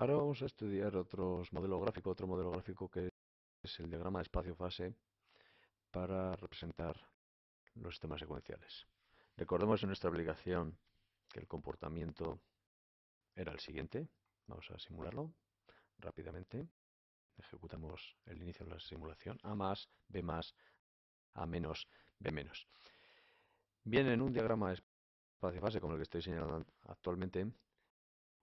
Ahora vamos a estudiar otro modelo gráfico, otro modelo gráfico que es el diagrama de espacio-fase para representar los sistemas secuenciales. Recordemos en nuestra aplicación que el comportamiento era el siguiente. Vamos a simularlo rápidamente. Ejecutamos el inicio de la simulación. A más, B más, A B menos. Bien, en un diagrama espacio-fase como el que estoy señalando actualmente,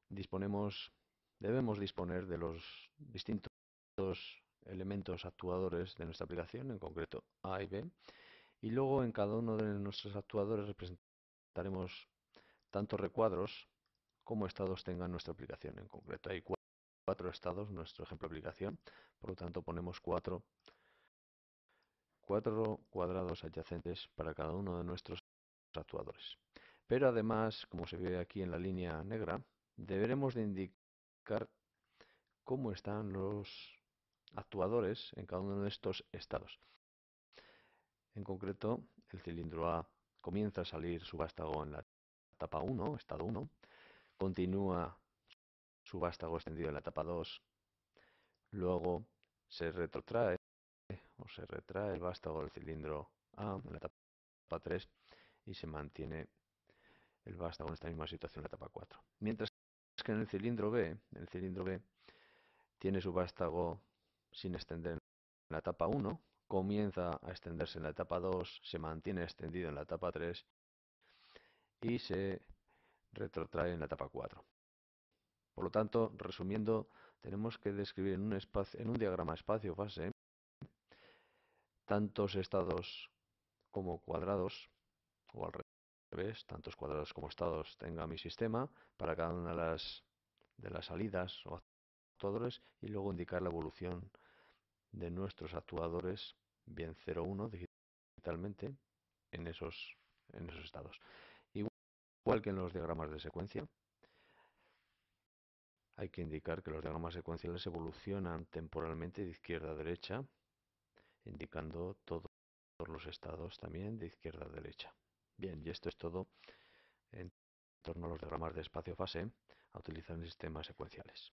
disponemos Debemos disponer de los distintos elementos actuadores de nuestra aplicación, en concreto A y B, y luego en cada uno de nuestros actuadores representaremos tantos recuadros como estados tengan nuestra aplicación. En concreto hay cuatro estados, nuestro ejemplo de aplicación, por lo tanto ponemos cuatro, cuatro cuadrados adyacentes para cada uno de nuestros actuadores. Pero además, como se ve aquí en la línea negra, deberemos de indicar cómo están los actuadores en cada uno de estos estados. En concreto, el cilindro A comienza a salir su vástago en la etapa 1, estado 1, continúa su vástago extendido en la etapa 2, luego se retrotrae o se retrae el vástago del cilindro A en la etapa 3 y se mantiene el vástago en esta misma situación en la etapa 4. Mientras en el cilindro B, el cilindro B tiene su vástago sin extender en la etapa 1, comienza a extenderse en la etapa 2, se mantiene extendido en la etapa 3 y se retrotrae en la etapa 4. Por lo tanto, resumiendo, tenemos que describir en un, espacio, en un diagrama espacio-fase tantos estados como cuadrados o al tantos cuadrados como estados tenga mi sistema para cada una de las, de las salidas o actuadores y luego indicar la evolución de nuestros actuadores bien 1 digitalmente en esos, en esos estados. Igual que en los diagramas de secuencia, hay que indicar que los diagramas secuenciales evolucionan temporalmente de izquierda a derecha, indicando todos los estados también de izquierda a derecha. Bien, y esto es todo en torno a los diagramas de espacio-fase a utilizar en sistemas secuenciales.